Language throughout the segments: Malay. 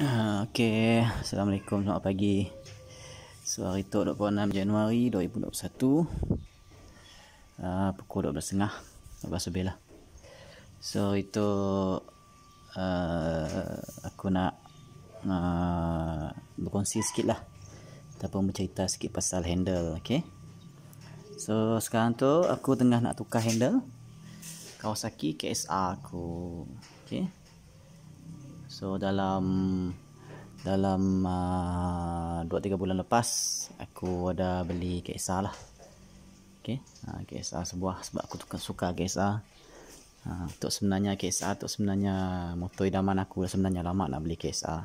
Ah, okay, Assalamualaikum, selamat pagi So, hari tu 26 Januari 2021 uh, ah, Pukul 12.30 Lepas lah So, hari tu uh, ah, Aku nak uh, Berkongsi sikit lah Ataupun bercerita sikit pasal handle Okay So, sekarang tu aku tengah nak tukar handle Kawasaki KSR aku Okay So dalam dalam uh, 2 3 bulan lepas aku ada beli KSA lah. Okey. Uh, ah, KSA sebuah sebab aku tukar suka KSA. Uh, untuk sebenarnya KSA tu sebenarnya motor idaman aku lah, sebenarnya lama nak beli KSA.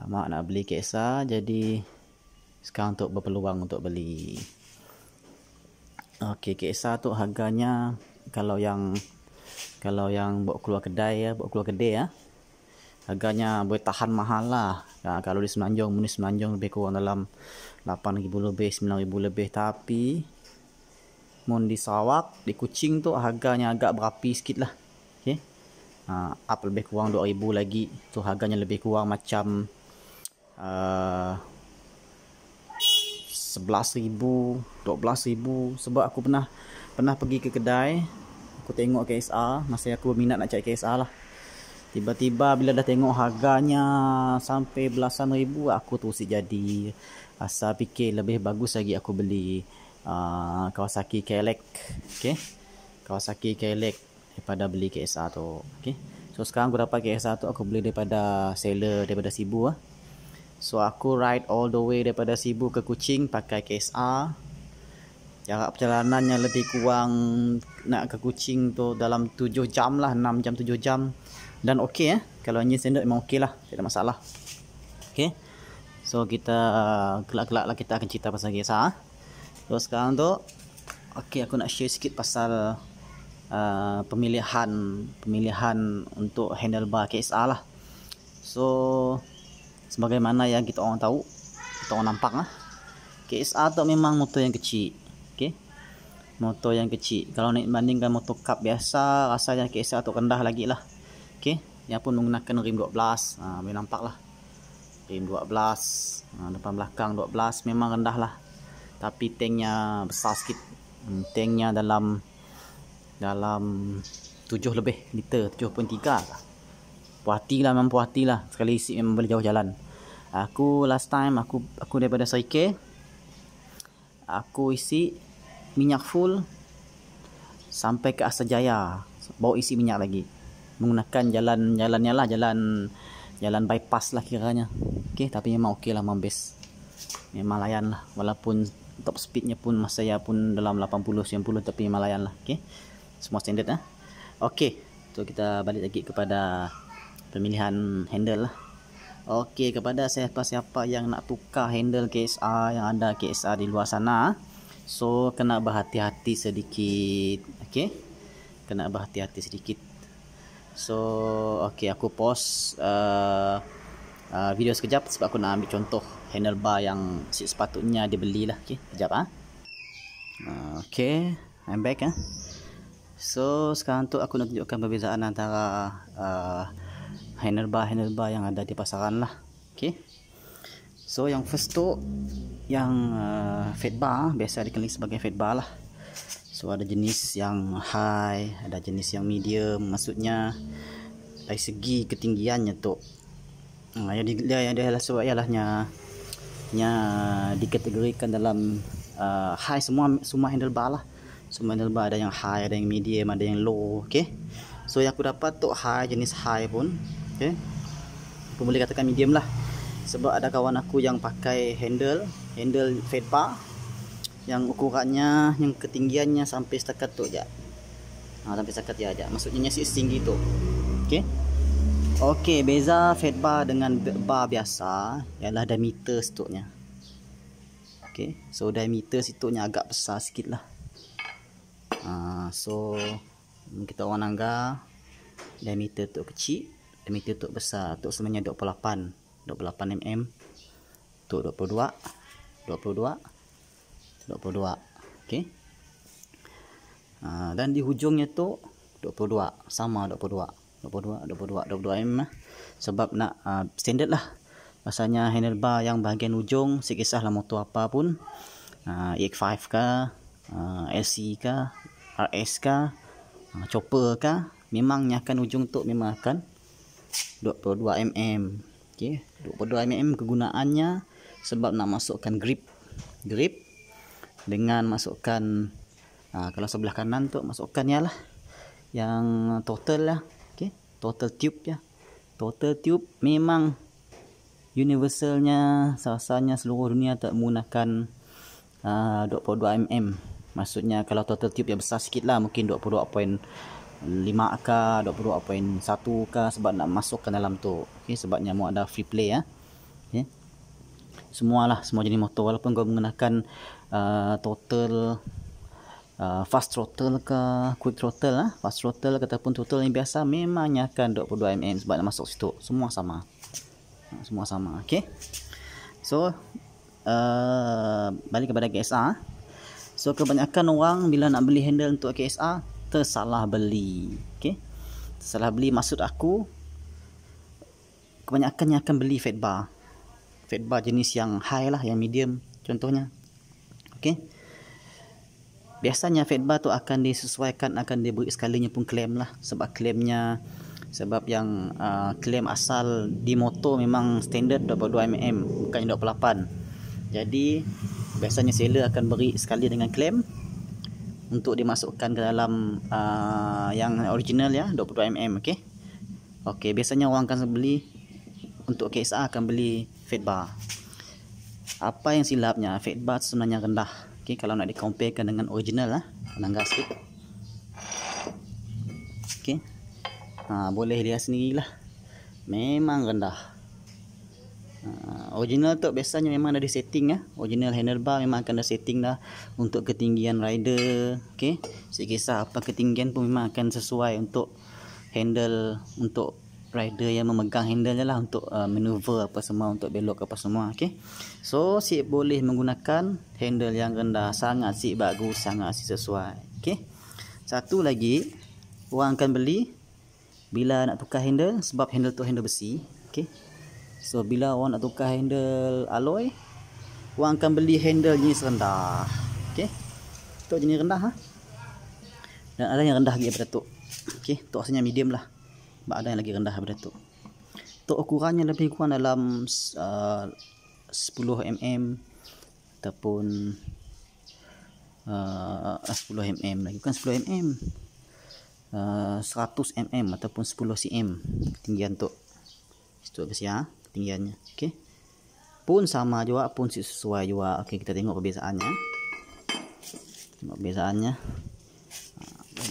Lama nak beli KSA jadi sekarang untuk berpeluang untuk beli. Okey KSA tu harganya kalau yang kalau yang buat keluar kedai ya, buat keluar kedai ya harganya boleh tahan mahal lah ya, kalau di semenanjung ni semenanjung lebih kurang dalam 8000 lebih 9000 lebih tapi mun di Sarawak di Kuching tu harganya agak berapi sikit lah okay. Uh, ha, up lebih kurang 2000 lagi tu harganya lebih kurang macam uh, 11000 12000 sebab aku pernah pernah pergi ke kedai aku tengok KSR masa aku minat nak cari KSR lah Tiba-tiba bila dah tengok harganya sampai belasan ribu aku tu si jadi asa fikir lebih bagus lagi aku beli uh, Kawasaki Kelek. Okey. Kawasaki Kelek daripada beli KSR tu. Okey. So sekarang aku dapat KSR tu aku beli daripada seller daripada Sibu ah. So aku ride all the way daripada Sibu ke Kuching pakai KSR jarak perjalanannya lebih kurang nak ke Kuching tu dalam 7 jam lah 6 jam 7 jam dan okey eh kalau hanya standard memang okey lah tak ada masalah okey so kita kelak-kelak lah kita akan cerita pasal kisah eh. so sekarang tu okey aku nak share sikit pasal uh, pemilihan pemilihan untuk handlebar KSR lah so sebagaimana yang kita orang tahu kita orang nampak lah KSR tu memang motor yang kecil motor yang kecil kalau nak bandingkan motor cup biasa rasanya KSR atau rendah lagi lah ok yang pun menggunakan rim 12 ha, boleh nampak lah rim 12 ha, depan belakang 12 memang rendah lah tapi tanknya besar sikit hmm, tanknya dalam dalam 7 lebih liter 7.3 puas hati lah memang puas hati lah sekali isi memang boleh jauh jalan aku last time aku aku daripada Sarike aku isi minyak full sampai ke Asa Jaya bawa isi minyak lagi menggunakan jalan jalannya lah jalan jalan bypass lah kiranya okey tapi memang okey lah memang best memang layan lah walaupun top speednya pun masa saya pun dalam 80 90 tapi memang layan lah okey semua standard lah. eh? okey so kita balik lagi kepada pemilihan handle lah okey kepada siapa-siapa yang nak tukar handle KSR yang ada KSR di luar sana So kena berhati-hati sedikit Okay Kena berhati-hati sedikit So okay aku post uh, uh, Video sekejap Sebab aku nak ambil contoh handlebar yang si sepatutnya dia belilah Okay sekejap ah. Uh, okay I'm back ah. So sekarang tu aku nak tunjukkan perbezaan antara uh, Handlebar-handlebar yang ada di pasaran lah Okay So yang first tu yang uh, fat bar biasa dikenali sebagai fat bar lah. So ada jenis yang high, ada jenis yang medium. Maksudnya dari segi ketinggiannya tu. Uh, yang dia yang dia lah sebab ialahnya nya dikategorikan dalam uh, high semua semua handlebar lah. Semua handle handlebar ada yang high, ada yang medium, ada yang low, Okay. So yang aku dapat tu high jenis high pun, okay. Pun boleh katakan medium lah sebab ada kawan aku yang pakai handle handle fedpa yang ukurannya yang ketinggiannya sampai setakat tu aja ha, sampai setakat dia aja maksudnya si setinggi tu okey okey beza fedpa dengan bar biasa ialah diameter stoknya okey so diameter stoknya agak besar sikit lah ha, so mm, kita orang anggar diameter tu kecil diameter tu besar tu sebenarnya 28 28 mm untuk 22 22 22 okey uh, dan di hujungnya tu 22 sama 22 22 22 22 mm lah. sebab nak uh, standard lah pasalnya handlebar yang bahagian hujung sekisahlah motor apa pun uh, EX5 ke uh, LC ke RS ke uh, chopper ke memangnya akan hujung tu memang akan 22 mm okay. Eh. 22mm kegunaannya sebab nak masukkan grip grip dengan masukkan uh, kalau sebelah kanan tu masukkan ialah yang total lah okay. total tube ya total tube memang universalnya sasanya seluruh dunia tak menggunakan ha, uh, 22mm maksudnya kalau total tube yang besar sikit lah mungkin 22 point Lima ka, 5 ke satu ka sebab nak masuk ke dalam tu okay, sebab nyamuk ada free play ya. Eh. Okay. semualah semua jenis motor walaupun kau menggunakan uh, total uh, fast throttle ke quick throttle lah uh, fast throttle ataupun total yang biasa memangnya akan 22mm sebab nak masuk situ semua sama ha, semua sama ok so uh, balik kepada GSR eh. so kebanyakan orang bila nak beli handle untuk GSR tersalah beli okey tersalah beli maksud aku kebanyakan yang akan beli fat bar fat bar jenis yang high lah yang medium contohnya okey biasanya fat bar tu akan disesuaikan akan diberi skalanya pun claim lah sebab claimnya sebab yang uh, claim asal di motor memang standard 22mm bukan 28 jadi biasanya seller akan beri sekali dengan claim untuk dimasukkan ke dalam uh, yang original ya 22mm okey. Okey, biasanya orang akan beli untuk KSA akan beli fade bar. Apa yang silapnya? Fade bar sebenarnya rendah. Okey, kalau nak dikomparekan dengan original lah, langgar sikit. Okey. Ha, boleh lihat sendirilah. Memang rendah. Ah, original tu biasanya memang ada di setting ya. original handlebar memang akan ada setting dah untuk ketinggian rider ok sekisah apa ketinggian pun memang akan sesuai untuk handle untuk rider yang memegang handle je lah untuk uh, maneuver apa semua untuk belok apa semua ok so si boleh menggunakan handle yang rendah sangat si bagus sangat si sesuai ok satu lagi orang akan beli bila nak tukar handle sebab handle tu handle besi ok So bila orang nak tukar handle alloy Orang akan beli handle jenis rendah Okay Tok jenis rendah ha? Dan ada yang rendah lagi daripada tok Okay Tok asalnya medium lah Sebab ada yang lagi rendah daripada tok Tok ukurannya lebih kurang dalam uh, 10mm Ataupun uh, 10mm lagi kan? 10mm uh, 100mm ataupun 10cm tinggian tok Tok kasi ha? ketinggiannya okey pun sama juga pun sesuai juga okey kita tengok perbezaannya tengok perbezaannya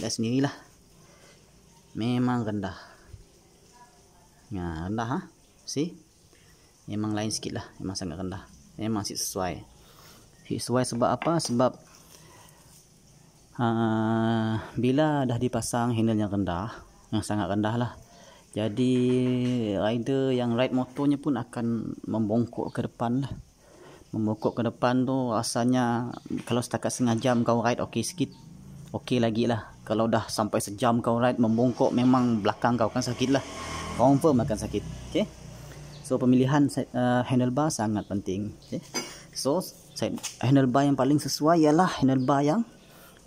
lihat ah, sendirilah memang rendah nah ya, rendah ha si memang lain lah, memang sangat rendah memang sesuai sesuai sebab apa sebab Uh, bila dah dipasang handle yang rendah yang sangat rendah lah jadi rider yang ride motornya pun akan membongkok ke depan lah. Membongkok ke depan tu rasanya kalau setakat setengah jam kau ride okey sikit. Okey lagi lah. Kalau dah sampai sejam kau ride membongkok memang belakang kau akan sakit lah. Confirm akan sakit. Okay. So pemilihan uh, handlebar sangat penting. Okay. So handlebar yang paling sesuai ialah handlebar yang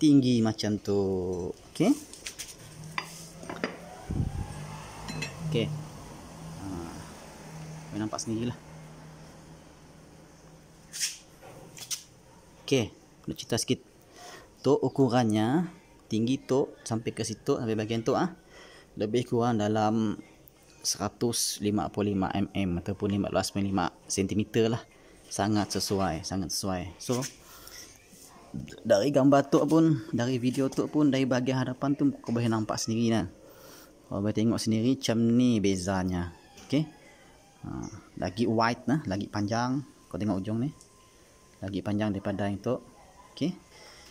tinggi macam tu. Okay. okay. ha. Ah, boleh nampak sendiri lah ok nak cerita sikit tok ukurannya tinggi tu sampai ke situ sampai bagian tu ah ha? lebih kurang dalam 155 mm ataupun 15.5 cm lah sangat sesuai sangat sesuai so dari gambar tu pun dari video tu pun dari bahagian hadapan tu kau boleh nampak sendiri kan lah. Kalau boleh tengok sendiri macam ni bezanya. Okey. Ha, lagi wide nah, lagi panjang. Kau tengok ujung ni. Lagi panjang daripada yang tu. Okey.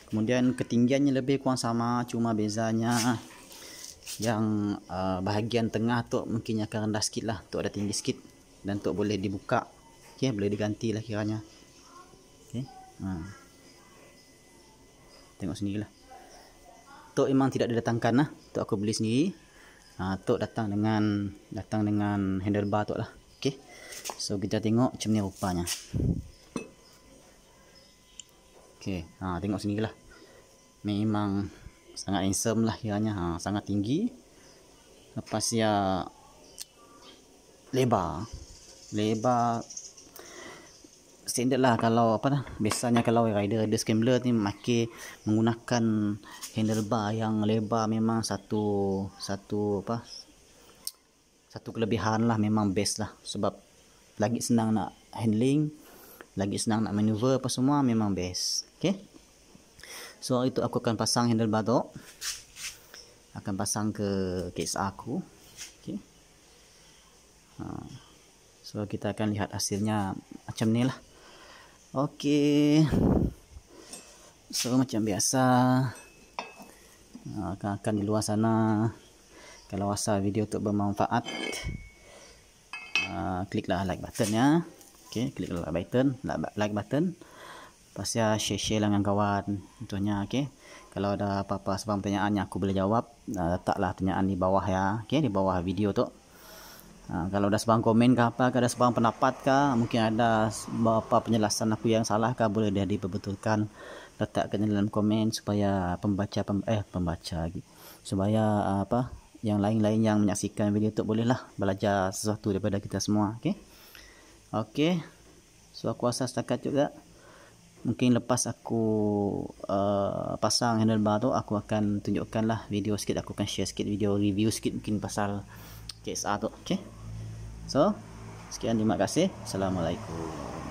Kemudian ketinggiannya lebih kurang sama cuma bezanya yang uh, bahagian tengah tu mungkin akan rendah sikit lah tu ada tinggi sikit dan tu boleh dibuka ok boleh diganti lah kiranya ok ha. tengok sendiri lah tu memang tidak didatangkan lah tu aku beli sendiri uh, tok datang dengan datang dengan handlebar tok lah okey so kita tengok macam ni rupanya okey ha ah, tengok sini lah memang sangat handsome lah kiranya ha sangat tinggi lepas dia lebar lebar standard lah kalau apa dah biasanya kalau rider rider scrambler ni makin menggunakan handlebar yang lebar memang satu satu apa satu kelebihan lah memang best lah sebab lagi senang nak handling lagi senang nak maneuver apa semua memang best ok so itu aku akan pasang handlebar tu akan pasang ke case aku ok ha. so kita akan lihat hasilnya macam ni lah Okey. So macam biasa ah, akan akan di luar sana kalau rasa video tu bermanfaat ah, kliklah like button ya. Okey, klik lah like button, lah like button. Pasti ya, share-share lah dengan kawan contohnya okey. Kalau ada apa-apa sebarang pertanyaan yang aku boleh jawab, ah, letaklah pertanyaan di bawah ya. Okey, di bawah video tu. Ha, kalau ada sebarang komen ke apa, ada sebarang pendapat ke, mungkin ada beberapa penjelasan aku yang salah ke, boleh dia diperbetulkan. Letakkan dalam komen supaya pembaca, pem, eh pembaca lagi. Supaya ah, apa, yang lain-lain yang menyaksikan video itu bolehlah belajar sesuatu daripada kita semua. Okey. Okey. So aku rasa setakat juga. Mungkin lepas aku uh, pasang handlebar tu, aku akan tunjukkanlah video sikit. Aku akan share sikit video review sikit mungkin pasal... KSR tu okey so sekian terima kasih assalamualaikum